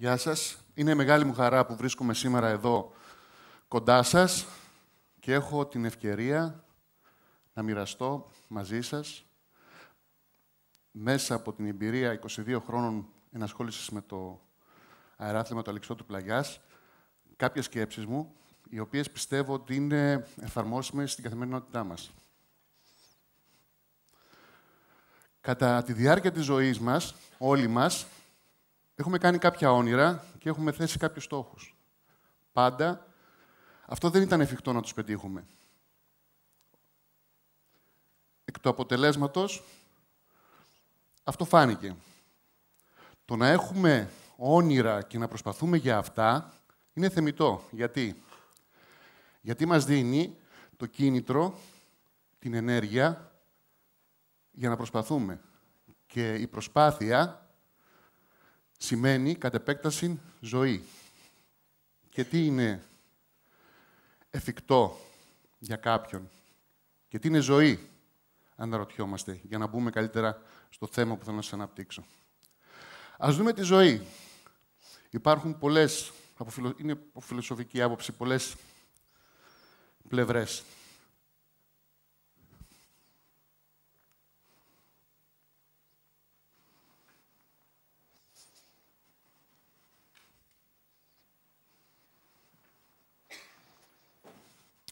Γεια σας. Είναι μεγάλη μου χαρά που βρίσκομαι σήμερα εδώ κοντά σας και έχω την ευκαιρία να μοιραστώ μαζί σας μέσα από την εμπειρία 22 χρόνων ενασχόλησης με το αεράθλημα του Αλεξότου Πλαγιάς κάποιες σκέψεις μου, οι οποίες πιστεύω ότι είναι εφαρμόσιμες στην καθημερινότητά μας. Κατά τη διάρκεια της ζωής μας, όλοι μας, Έχουμε κάνει κάποια όνειρα και έχουμε θέσει κάποιους στόχους. Πάντα αυτό δεν ήταν εφικτό να τους πετύχουμε. Εκ του αποτελέσματος, αυτό φάνηκε. Το να έχουμε όνειρα και να προσπαθούμε για αυτά είναι θεμητό. Γιατί? Γιατί μας δίνει το κίνητρο, την ενέργεια για να προσπαθούμε. Και η προσπάθεια σημαίνει κατ' επέκταση ζωή. Και τι είναι εφικτό για κάποιον και τι είναι ζωή, αναρωτιόμαστε, για να μπούμε καλύτερα στο θέμα που θέλω να σας αναπτύξω. Ας δούμε τη ζωή. Υπάρχουν πολλές, είναι από φιλοσοφική άποψη, πολλές πλευρές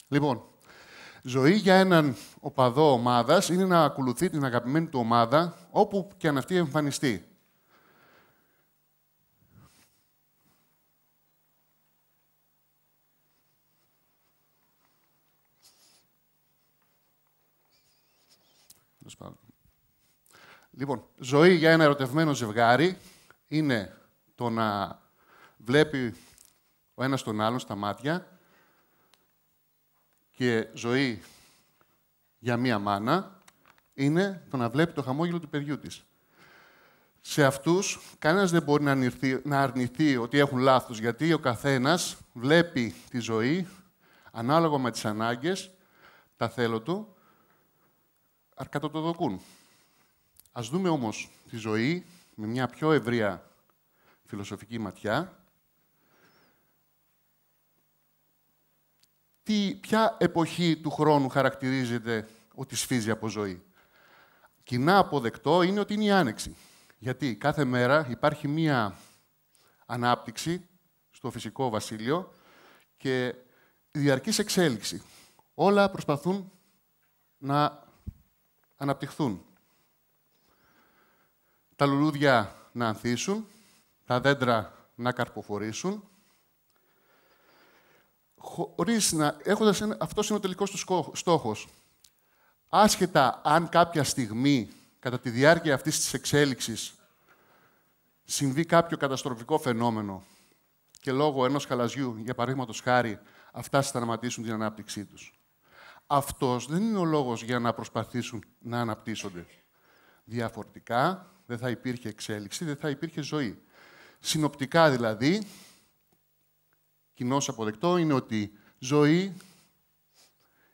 Λοιπόν, ζωή για έναν οπαδό ομάδας είναι να ακολουθεί την αγαπημένη του ομάδα όπου και αν αυτή εμφανιστεί. Λοιπόν, ζωή για ένα ερωτευμένο ζευγάρι είναι το να βλέπει ο ένας τον άλλον στα μάτια, και ζωή για μία μάνα είναι το να βλέπει το χαμόγελο του παιδιού της. Σε αυτούς κανένας δεν μπορεί να αρνηθεί, ότι έχουν λάθος, γιατί ο καθένας βλέπει τη ζωή ανάλογα με τις ανάγκες, τα θέλω του, αρκατοτοδοκούν. Ας δούμε όμως τη ζωή με μια πιο ευρεία φιλοσοφική ματιά τι, ποια εποχή του χρόνου χαρακτηρίζεται ότι σφίζει από ζωή. Κοινά αποδεκτό είναι ότι είναι η άνοιξη. Γιατί κάθε μέρα υπάρχει μία ανάπτυξη στο φυσικό βασίλειο και διαρκής εξέλιξη. Όλα προσπαθούν να αναπτυχθούν. Τα λουλούδια να ανθίσουν, τα δέντρα να καρποφορήσουν, χωρίς να έχοντας αυτός είναι ο τελικός του στόχος. Άσχετα αν κάποια στιγμή, κατά τη διάρκεια αυτής της εξέλιξης, συμβεί κάποιο καταστροφικό φαινόμενο και λόγω ενός χαλαζιού, για παραδείγματο χάρη, αυτά σταματήσουν την ανάπτυξή τους. Αυτός δεν είναι ο λόγος για να προσπαθήσουν να αναπτύσσονται. Διαφορετικά, δεν θα υπήρχε εξέλιξη, δεν θα υπήρχε ζωή. Συνοπτικά δηλαδή, κοινώς αποδεκτό είναι ότι ζωή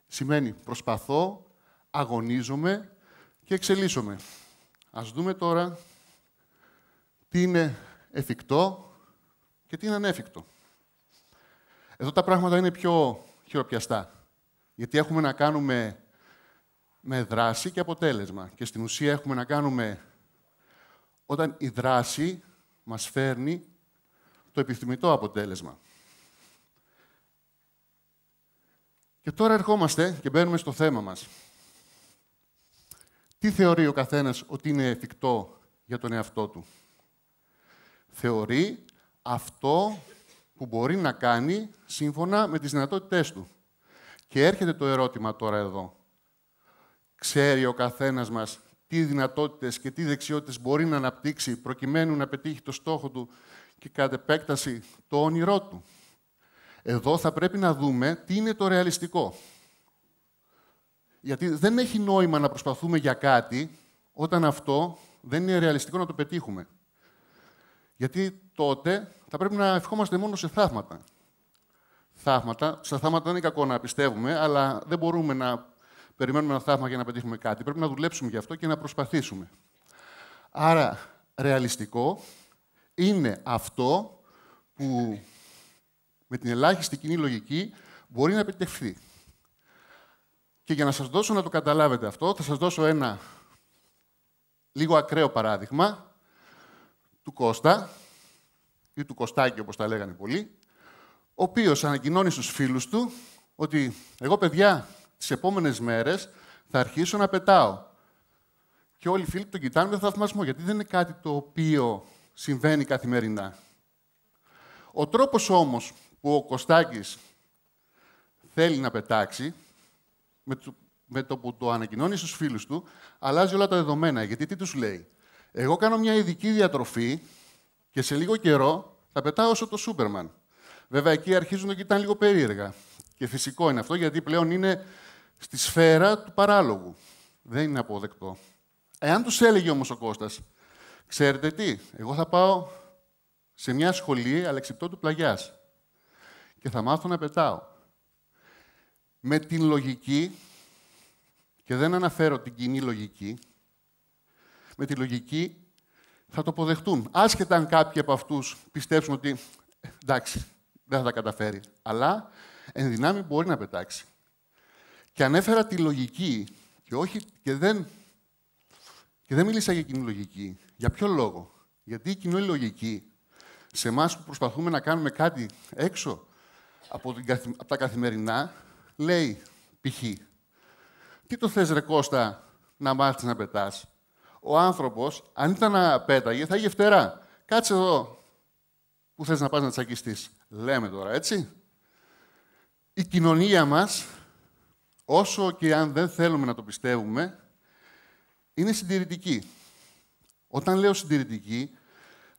σημαίνει προσπαθώ, αγωνίζομαι και εξελίσσομαι. Ας δούμε τώρα τι είναι εφικτό και τι είναι ανέφικτο. Εδώ τα πράγματα είναι πιο χειροπιαστά, γιατί έχουμε να κάνουμε με δράση και αποτέλεσμα. Και στην ουσία έχουμε να κάνουμε όταν η δράση μας φέρνει το επιθυμητό αποτέλεσμα. Και τώρα ερχόμαστε και μπαίνουμε στο θέμα μας. Τι θεωρεί ο καθένας ότι είναι εφικτό για τον εαυτό του. Θεωρεί αυτό που μπορεί να κάνει σύμφωνα με τις δυνατότητές του. Και έρχεται το ερώτημα τώρα εδώ. Ξέρει ο καθένας μας τι δυνατότητες και τι δεξιότητες μπορεί να αναπτύξει προκειμένου να πετύχει το στόχο του και κατ' επέκταση το όνειρό του. Εδώ θα πρέπει να δούμε τι είναι το ρεαλιστικό. Γιατί δεν έχει νόημα να προσπαθούμε για κάτι όταν αυτό δεν είναι ρεαλιστικό να το πετύχουμε. Γιατί τότε θα πρέπει να ευχόμαστε μόνο σε θαύματα. Θαύματα. Στα θαύματα δεν είναι κακό να πιστεύουμε, αλλά δεν μπορούμε να περιμένουμε ένα θαύμα για να πετύχουμε κάτι. Πρέπει να δουλέψουμε γι' αυτό και να προσπαθήσουμε. Άρα, ρεαλιστικό είναι αυτό που με την ελάχιστη κοινή λογική μπορεί να επιτευχθεί. Και για να σας δώσω να το καταλάβετε αυτό, θα σας δώσω ένα λίγο ακραίο παράδειγμα του Κώστα, ή του Κωστάκη όπως τα λέγανε πολλοί, ο οποίος ανακοινώνει στους φίλους του ότι εγώ παιδιά τις επόμενες μέρες θα αρχίσω να πετάω. Και όλοι οι φίλοι τον κοιτάνε με θαυμασμό, γιατί δεν είναι κάτι το οποίο συμβαίνει καθημερινά. Ο τρόπος όμως που ο Κωστάκης θέλει να πετάξει, με το, με το που το ανακοινώνει στους φίλους του, αλλάζει όλα τα δεδομένα. Γιατί τι τους λέει. Εγώ κάνω μια ειδική διατροφή και σε λίγο καιρό θα πετάω όσο το Σούπερμαν. Βέβαια, εκεί αρχίζουν να κοιτάνε λίγο περίεργα. Και φυσικό είναι αυτό, γιατί πλέον είναι στη σφαίρα του παράλογου. Δεν είναι αποδεκτό. Εάν τους έλεγε όμως ο Κώστας, ξέρετε τι, εγώ θα πάω σε μια σχολή αλεξιπτό του πλαγιάς και θα μάθω να πετάω. Με την λογική, και δεν αναφέρω την κοινή λογική, με τη λογική θα το αποδεχτούν. Άσχετα αν κάποιοι από αυτούς πιστέψουν ότι εντάξει, δεν θα τα καταφέρει. Αλλά εν δυνάμει μπορεί να πετάξει. Και ανέφερα τη λογική και, όχι, και, δεν, και δεν μίλησα για κοινή λογική. Για ποιο λόγο. Γιατί η κοινή λογική σε εμάς που προσπαθούμε να κάνουμε κάτι έξω από, τα καθημερινά, λέει π.χ. Τι το θες ρε Κώστα να μάθεις να πετάς. Ο άνθρωπος, αν ήταν να πέταγε, θα είχε φτερά. Κάτσε εδώ που θες να πας να τσακιστείς. Λέμε τώρα, έτσι. Η κοινωνία μας, όσο και αν δεν θέλουμε να το πιστεύουμε, είναι συντηρητική. Όταν λέω συντηρητική,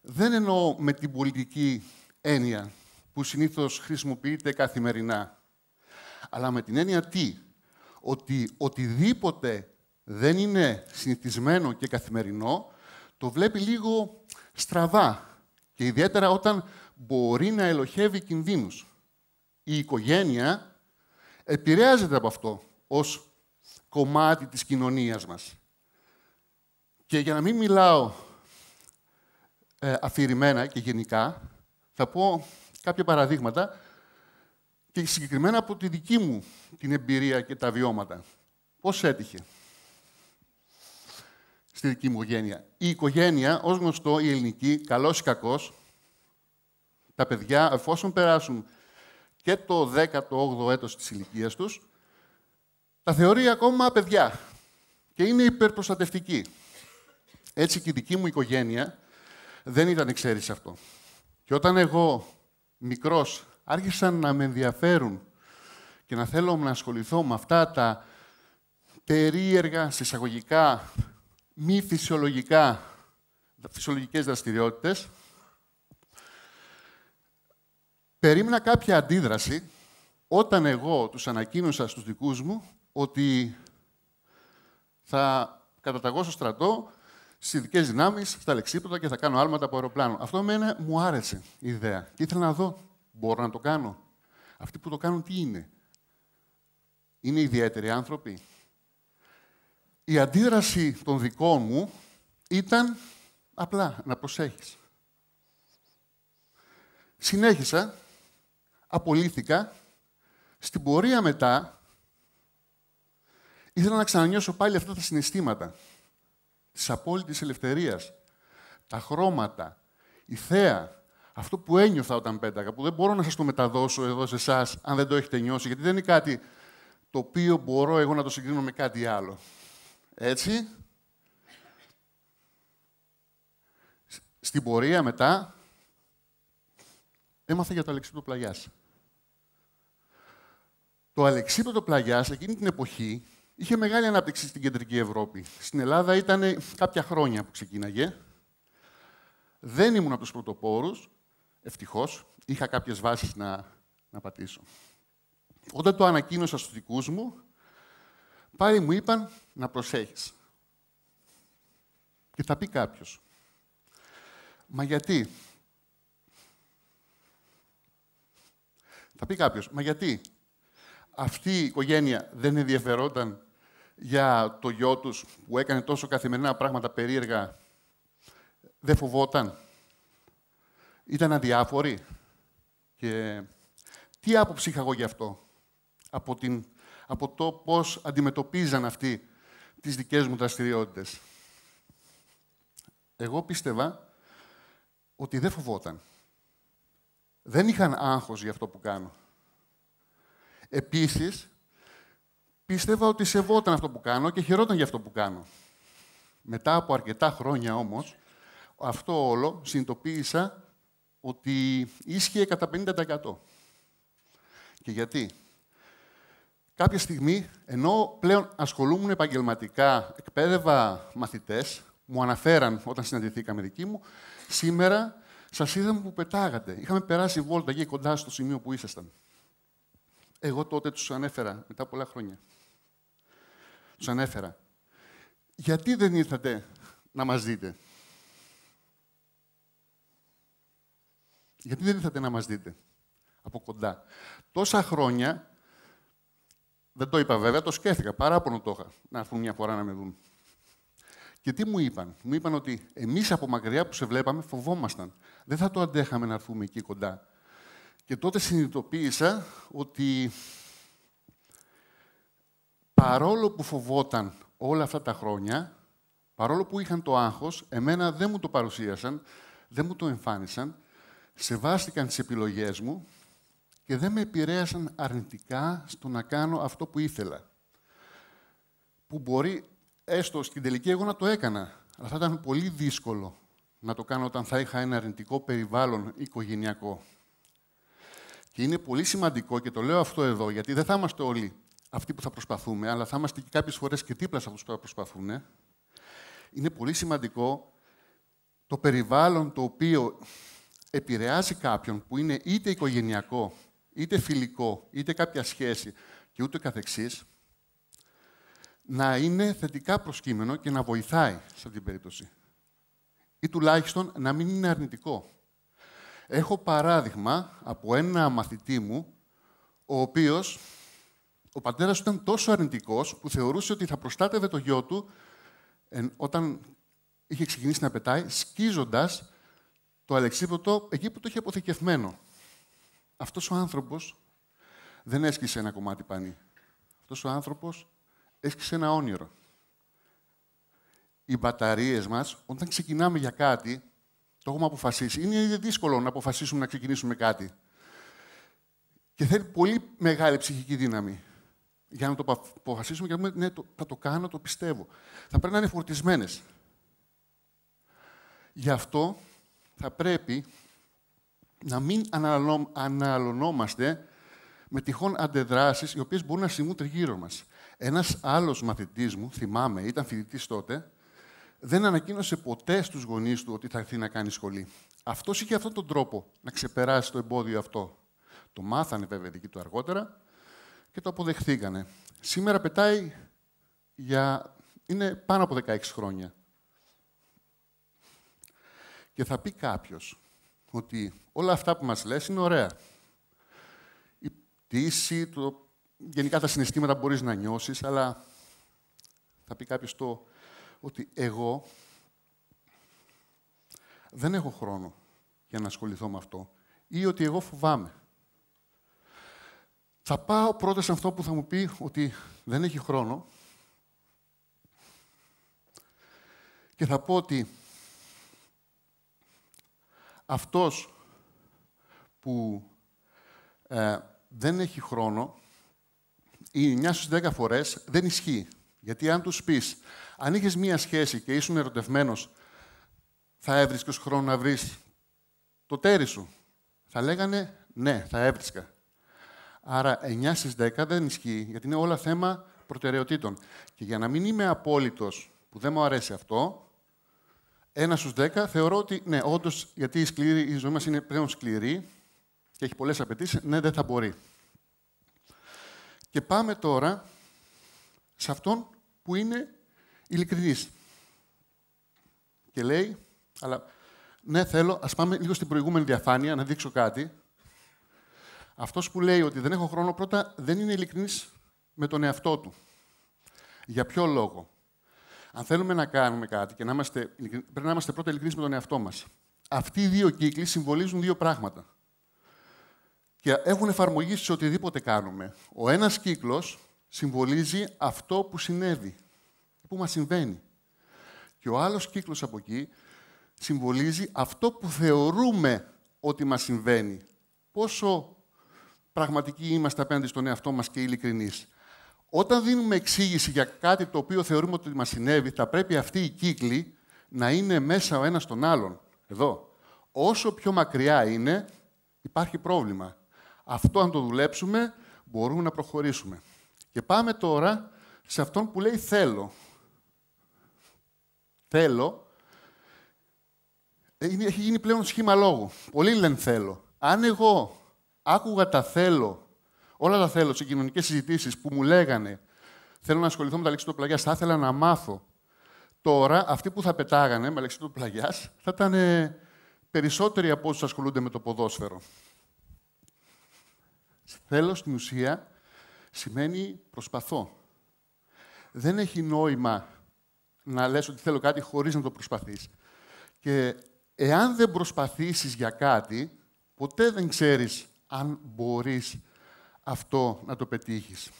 δεν εννοώ με την πολιτική έννοια που συνήθως χρησιμοποιείται καθημερινά. Αλλά με την έννοια τι, ότι οτιδήποτε δεν είναι συνηθισμένο και καθημερινό, το βλέπει λίγο στραβά και ιδιαίτερα όταν μπορεί να ελοχεύει κινδύνους. Η οικογένεια επηρεάζεται από αυτό ως κομμάτι της κοινωνίας μας. Και για να μην μιλάω ε, αφηρημένα και γενικά, θα πω κάποια παραδείγματα και συγκεκριμένα από τη δική μου την εμπειρία και τα βιώματα. Πώς έτυχε στη δική μου οικογένεια. Η οικογένεια, ως γνωστό, η ελληνική, καλός ή κακός, τα παιδιά, εφόσον περάσουν και το 18ο έτος της ηλικίας τους, τα θεωρεί ακόμα παιδιά και είναι υπερπροστατευτικοί. Έτσι και η δική μου οικογένεια δεν ήταν εξαίρεση αυτό. Και όταν εγώ μικρός, άρχισαν να με ενδιαφέρουν και να θέλω να ασχοληθώ με αυτά τα περίεργα, συσσαγωγικά, μη φυσιολογικά, φυσιολογικές δραστηριότητες, περίμενα κάποια αντίδραση όταν εγώ τους ανακοίνωσα στους δικούς μου ότι θα καταταγώ στρατό στι ειδικές δυνάμεις, στα λεξίπτωτα και θα κάνω άλματα από αεροπλάνο. Αυτό εμένα μου άρεσε η ιδέα. Και ήθελα να δω, μπορώ να το κάνω. Αυτοί που το κάνουν τι είναι. Είναι ιδιαίτεροι άνθρωποι. Η αντίδραση των δικών μου ήταν απλά να προσέχεις. Συνέχισα, απολύθηκα. Στην πορεία μετά, ήθελα να ξανανιώσω πάλι αυτά τα συναισθήματα της απόλυτης ελευθερίας. Τα χρώματα, η θέα, αυτό που ένιωθα όταν πέταγα, που δεν μπορώ να σας το μεταδώσω εδώ σε εσάς αν δεν το έχετε νιώσει, γιατί δεν είναι κάτι το οποίο μπορώ εγώ να το συγκρίνω με κάτι άλλο. Έτσι. Στην πορεία μετά, έμαθα για το Αλεξίπτο Πλαγιάς. Το Αλεξίπτο Πλαγιάς εκείνη την εποχή είχε μεγάλη ανάπτυξη στην κεντρική Ευρώπη. Στην Ελλάδα ήταν κάποια χρόνια που ξεκίναγε. Δεν ήμουν από τους πρωτοπόρους, Ευτυχώς Είχα κάποιες βάσεις να, να πατήσω. Όταν το ανακοίνωσα στους δικούς μου, πάλι μου είπαν να προσέχεις. Και θα πει κάποιος. Μα γιατί. Θα πει κάποιος, μα γιατί αυτή η οικογένεια δεν ενδιαφερόταν για το γιο τους που έκανε τόσο καθημερινά πράγματα περίεργα, δεν φοβόταν. Ήταν αδιάφοροι. Και τι άποψη είχα εγώ γι' αυτό. Από, την... από το πώς αντιμετωπίζαν αυτοί τις δικές μου δραστηριότητες. Εγώ πίστευα ότι δεν φοβόταν. Δεν είχαν άγχος για αυτό που κάνω. Επίσης, πίστευα ότι σεβόταν αυτό που κάνω και χαιρόταν για αυτό που κάνω. Μετά από αρκετά χρόνια όμως, αυτό όλο συνειδητοποίησα ότι ίσχυε κατά 50%. Και γιατί. Κάποια στιγμή, ενώ πλέον ασχολούμουν επαγγελματικά, εκπαίδευα μαθητές, μου αναφέραν όταν συναντηθήκαμε δική μου, σήμερα σας είδαμε που πετάγατε. Είχαμε περάσει βόλτα εκεί κοντά στο σημείο που ήσασταν. Εγώ τότε τους ανέφερα μετά πολλά χρόνια. Τους ανέφερα. Γιατί δεν ήρθατε να μας δείτε. Γιατί δεν ήρθατε να μας δείτε από κοντά. Τόσα χρόνια, δεν το είπα βέβαια, το σκέφτηκα, παράπονο το είχα, να έρθουν μια φορά να με δουν. Και τι μου είπαν. Μου είπαν ότι εμείς από μακριά που σε βλέπαμε φοβόμασταν. Δεν θα το αντέχαμε να έρθουμε εκεί κοντά. Και τότε συνειδητοποίησα ότι παρόλο που φοβόταν όλα αυτά τα χρόνια, παρόλο που είχαν το άγχος, εμένα δεν μου το παρουσίασαν, δεν μου το εμφάνισαν, σεβάστηκαν τις επιλογές μου και δεν με επηρέασαν αρνητικά στο να κάνω αυτό που ήθελα. Που μπορεί, έστω στην τελική εγώ να το έκανα, αλλά θα ήταν πολύ δύσκολο να το κάνω όταν θα είχα ένα αρνητικό περιβάλλον οικογενειακό. Και είναι πολύ σημαντικό, και το λέω αυτό εδώ, γιατί δεν θα είμαστε όλοι αυτοί που θα προσπαθούμε, αλλά θα είμαστε και κάποιες φορές και δίπλα σε αυτούς που θα προσπαθούν, είναι πολύ σημαντικό το περιβάλλον το οποίο επηρεάζει κάποιον που είναι είτε οικογενειακό, είτε φιλικό, είτε κάποια σχέση και ούτε καθεξής, να είναι θετικά προσκύμενο και να βοηθάει σε αυτή την περίπτωση. Ή τουλάχιστον να μην είναι αρνητικό. Έχω παράδειγμα από ένα μαθητή μου, ο οποίος ο πατέρας του ήταν τόσο αρνητικός που θεωρούσε ότι θα προστάτευε το γιο του όταν είχε ξεκινήσει να πετάει, σκίζοντας το αλεξίπτωτο εκεί που το είχε αποθηκευμένο. Αυτός ο άνθρωπος δεν έσκησε ένα κομμάτι πανί. Αυτός ο άνθρωπος έσκησε ένα όνειρο. Οι μπαταρίες μας, όταν ξεκινάμε για κάτι, το έχουμε αποφασίσει. Είναι δύσκολο να αποφασίσουμε να ξεκινήσουμε κάτι. Και θέλει πολύ μεγάλη ψυχική δύναμη για να το αποφασίσουμε και να πούμε ναι, το, θα το κάνω, το πιστεύω. Θα πρέπει να είναι φορτισμένες. Γι' αυτό θα πρέπει να μην αναλωνόμαστε με τυχόν αντεδράσεις οι οποίες μπορούν να συμβούν γύρω μας. Ένας άλλος μαθητής μου, θυμάμαι, ήταν φοιτητής τότε, δεν ανακοίνωσε ποτέ στους γονείς του ότι θα έρθει να κάνει σχολή. Αυτός είχε αυτόν τον τρόπο να ξεπεράσει το εμπόδιο αυτό. Το μάθανε βέβαια δική του αργότερα, και το αποδεχθήκανε. Σήμερα πετάει για... είναι πάνω από 16 χρόνια. Και θα πει κάποιος ότι όλα αυτά που μας λες είναι ωραία. Η πτήση, το... γενικά τα συναισθήματα μπορείς να νιώσεις, αλλά θα πει κάποιος το ότι εγώ δεν έχω χρόνο για να ασχοληθώ με αυτό ή ότι εγώ φοβάμαι. Θα πάω πρώτα σε αυτό που θα μου πει ότι δεν έχει χρόνο και θα πω ότι αυτός που ε, δεν έχει χρόνο ή 9 στις 10 φορές δεν ισχύει. Γιατί αν τους πεις, αν είχες μία σχέση και ήσουν ερωτευμένος, θα έβρισκες χρόνο να βρεις το τέρι σου. Θα λέγανε, ναι, θα έβρισκα. Άρα 9 στι 10 δεν ισχύει, γιατί είναι όλα θέμα προτεραιοτήτων. Και για να μην είμαι απόλυτος, που δεν μου αρέσει αυτό, ένα στους 10 θεωρώ ότι ναι, όντως, γιατί η, σκληρή, η ζωή μας είναι πλέον σκληρή και έχει πολλές απαιτήσεις, ναι, δεν θα μπορεί. Και πάμε τώρα σε αυτόν που είναι ειλικρινής. Και λέει, αλλά ναι, θέλω, ας πάμε λίγο στην προηγούμενη διαφάνεια να δείξω κάτι. Αυτός που λέει ότι δεν έχω χρόνο πρώτα δεν είναι ειλικρινής με τον εαυτό του. Για ποιο λόγο. Αν θέλουμε να κάνουμε κάτι και να είμαστε, πρέπει να είμαστε πρώτα ειλικρινείς με τον εαυτό μας. Αυτοί οι δύο κύκλοι συμβολίζουν δύο πράγματα. Και έχουν εφαρμογή σε οτιδήποτε κάνουμε. Ο ένας κύκλος συμβολίζει αυτό που συνέβη, που μας συμβαίνει. Και ο άλλος κύκλος από εκεί συμβολίζει αυτό που θεωρούμε ότι μας συμβαίνει. Πόσο πραγματικοί είμαστε απέναντι στον εαυτό μας και ειλικρινείς. Όταν δίνουμε εξήγηση για κάτι το οποίο θεωρούμε ότι μας συνέβη, θα πρέπει αυτή η κύκλη να είναι μέσα ο ένας στον άλλον. Εδώ. Όσο πιο μακριά είναι, υπάρχει πρόβλημα. Αυτό, αν το δουλέψουμε, μπορούμε να προχωρήσουμε. Και πάμε τώρα σε αυτόν που λέει θέλω. Θέλω. Ε, έχει γίνει πλέον σχήμα λόγου. Πολλοί λένε θέλω. Αν εγώ άκουγα τα θέλω, όλα τα θέλω σε κοινωνικές συζητήσεις που μου λέγανε Θέλω να ασχοληθώ με τα πλάγια, θα ήθελα να μάθω. Τώρα, αυτοί που θα πετάγανε με πλαγιάς θα ήταν περισσότεροι από όσους ασχολούνται με το ποδόσφαιρο. Θέλω στην ουσία σημαίνει προσπαθώ. Δεν έχει νόημα να λες ότι θέλω κάτι χωρίς να το προσπαθείς. Και εάν δεν προσπαθήσεις για κάτι, ποτέ δεν ξέρεις αν μπορείς αυτό να το πετύχεις.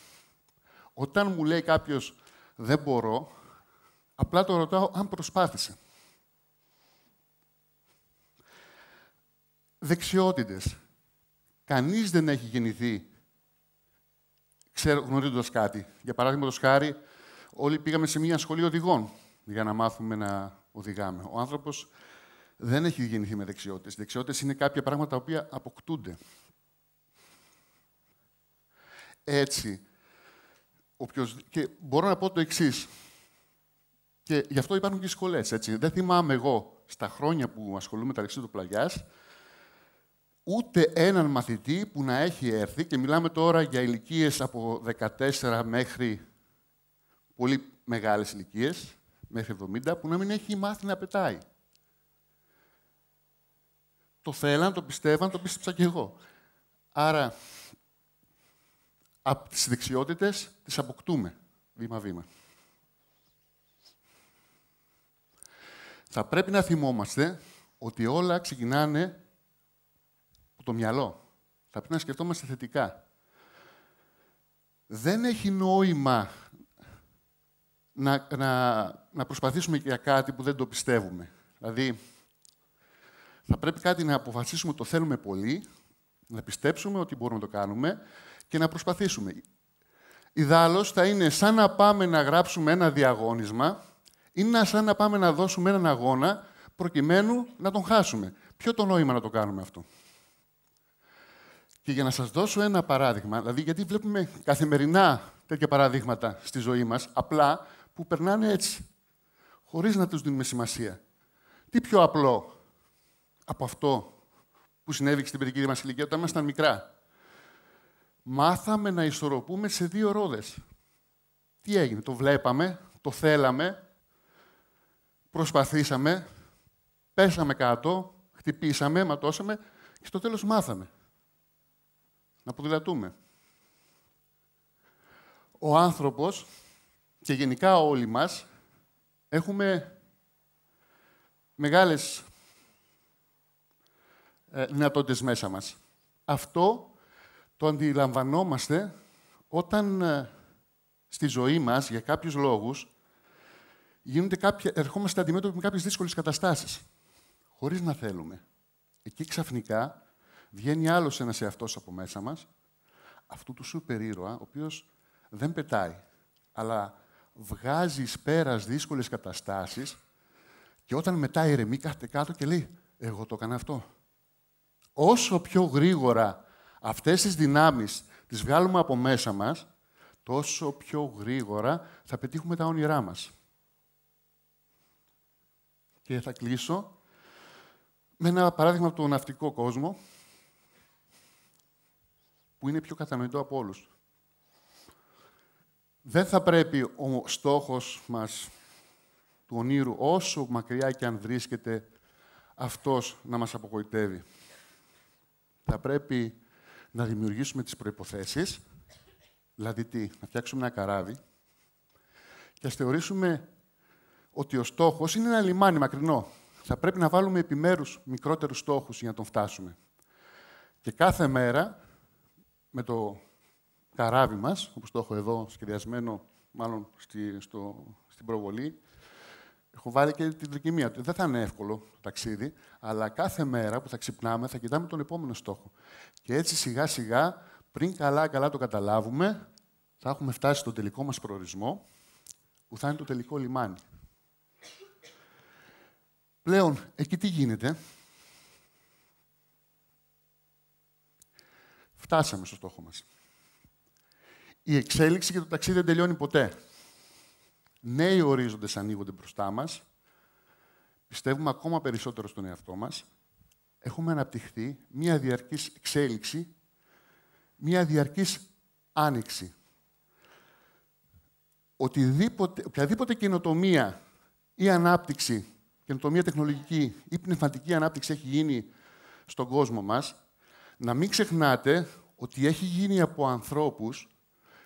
Όταν μου λέει κάποιος «δεν μπορώ», απλά το ρωτάω αν προσπάθησε. Δεξιότητες. Κανείς δεν έχει γεννηθεί ξέρω, γνωρίζοντας κάτι. Για παράδειγμα, το χάρη, εχει γεννηθει γνωριζοντας κατι για πήγαμε σε μια σχολή οδηγών για να μάθουμε να οδηγάμε. Ο άνθρωπος δεν έχει γεννηθεί με δεξιότητες. Οι δεξιότητες είναι κάποια πράγματα τα οποία αποκτούνται έτσι. Οποιος... Και μπορώ να πω το εξής. Και γι' αυτό υπάρχουν και σχολέ. Δεν θυμάμαι εγώ στα χρόνια που ασχολούμαι με τα λεξίδια του πλαγιάς, ούτε έναν μαθητή που να έχει έρθει, και μιλάμε τώρα για ηλικίες από 14 μέχρι πολύ μεγάλες ηλικίες, μέχρι 70, που να μην έχει μάθει να πετάει. Το θέλαν, το πιστεύαν, το πίστεψα κι εγώ. Άρα, από τις δεξιότητες τις αποκτούμε βήμα-βήμα. Θα πρέπει να θυμόμαστε ότι όλα ξεκινάνε από το μυαλό. Θα πρέπει να σκεφτόμαστε θετικά. Δεν έχει νόημα να, να, να προσπαθήσουμε για κάτι που δεν το πιστεύουμε. Δηλαδή, θα πρέπει κάτι να αποφασίσουμε ότι το θέλουμε πολύ, να πιστέψουμε ότι μπορούμε να το κάνουμε και να προσπαθήσουμε. Ιδάλω θα είναι σαν να πάμε να γράψουμε ένα διαγώνισμα ή να σαν να πάμε να δώσουμε έναν αγώνα προκειμένου να τον χάσουμε. Ποιο το νόημα να το κάνουμε αυτό. Και για να σας δώσω ένα παράδειγμα, δηλαδή γιατί βλέπουμε καθημερινά τέτοια παραδείγματα στη ζωή μας, απλά που περνάνε έτσι, χωρίς να τους δίνουμε σημασία. Τι πιο απλό από αυτό που συνέβη στην παιδική μας ηλικία όταν ήμασταν μικρά μάθαμε να ισορροπούμε σε δύο ρόδες. Τι έγινε, το βλέπαμε, το θέλαμε, προσπαθήσαμε, πέσαμε κάτω, χτυπήσαμε, ματώσαμε και στο τέλος μάθαμε. Να ποδηλατούμε. Ο άνθρωπος και γενικά όλοι μας έχουμε μεγάλες ε, δυνατότητες μέσα μας. Αυτό το αντιλαμβανόμαστε όταν ε, στη ζωή μας, για κάποιους λόγους, γίνονται κάποια, ερχόμαστε αντιμέτωποι με κάποιες δύσκολες καταστάσεις, χωρίς να θέλουμε. Εκεί ξαφνικά βγαίνει άλλος ένας εαυτός από μέσα μας, αυτού του σούπερ ήρωα, ο οποίος δεν πετάει, αλλά βγάζει εις πέρας δύσκολες καταστάσεις και όταν μετά ηρεμεί κάθεται κάτω και λέει «εγώ το έκανα αυτό». Όσο πιο γρήγορα αυτές τις δυνάμεις τις βγάλουμε από μέσα μας, τόσο πιο γρήγορα θα πετύχουμε τα όνειρά μας. Και θα κλείσω με ένα παράδειγμα από τον ναυτικό κόσμο, που είναι πιο κατανοητό από όλους. Δεν θα πρέπει ο στόχος μας του ονείρου, όσο μακριά και αν βρίσκεται, αυτός να μας απογοητεύει. Θα πρέπει να δημιουργήσουμε τις προϋποθέσεις, δηλαδή τι, να φτιάξουμε ένα καράβι και ας θεωρήσουμε ότι ο στόχος είναι ένα λιμάνι μακρινό. Θα πρέπει να βάλουμε επιμέρους μικρότερους στόχους για να τον φτάσουμε. Και κάθε μέρα, με το καράβι μας, όπως το έχω εδώ σχεδιασμένο, μάλλον στη, στο, στην προβολή, Έχω βάλει και την του. Δεν θα είναι εύκολο το ταξίδι, αλλά κάθε μέρα που θα ξυπνάμε θα κοιτάμε τον επόμενο στόχο. Και έτσι σιγά σιγά, πριν καλά-καλά το καταλάβουμε, θα έχουμε φτάσει στον τελικό μας προορισμό, που θα είναι το τελικό λιμάνι. Πλέον, εκεί τι γίνεται. Φτάσαμε στο στόχο μας. Η εξέλιξη και το ταξίδι δεν τελειώνει ποτέ νέοι ορίζοντες ανοίγονται μπροστά μας, πιστεύουμε ακόμα περισσότερο στον εαυτό μας, έχουμε αναπτυχθεί μία διαρκής εξέλιξη, μία διαρκής άνοιξη. Οτιδήποτε, οποιαδήποτε καινοτομία ή ανάπτυξη, καινοτομία τεχνολογική ή πνευματική ανάπτυξη έχει γίνει στον κόσμο μας, να μην ξεχνάτε ότι έχει γίνει από ανθρώπους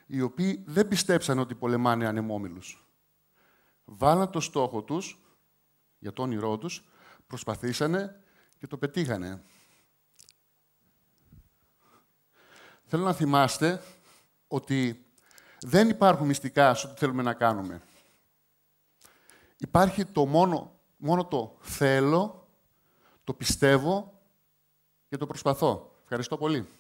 οι οποίοι δεν πιστέψαν ότι πολεμάνε ανεμόμυλους βάλαν το στόχο τους, για το όνειρό τους, προσπαθήσανε και το πετύχανε. Θέλω να θυμάστε ότι δεν υπάρχουν μυστικά στο ό,τι θέλουμε να κάνουμε. Υπάρχει το μόνο, μόνο το θέλω, το πιστεύω και το προσπαθώ. Ευχαριστώ πολύ.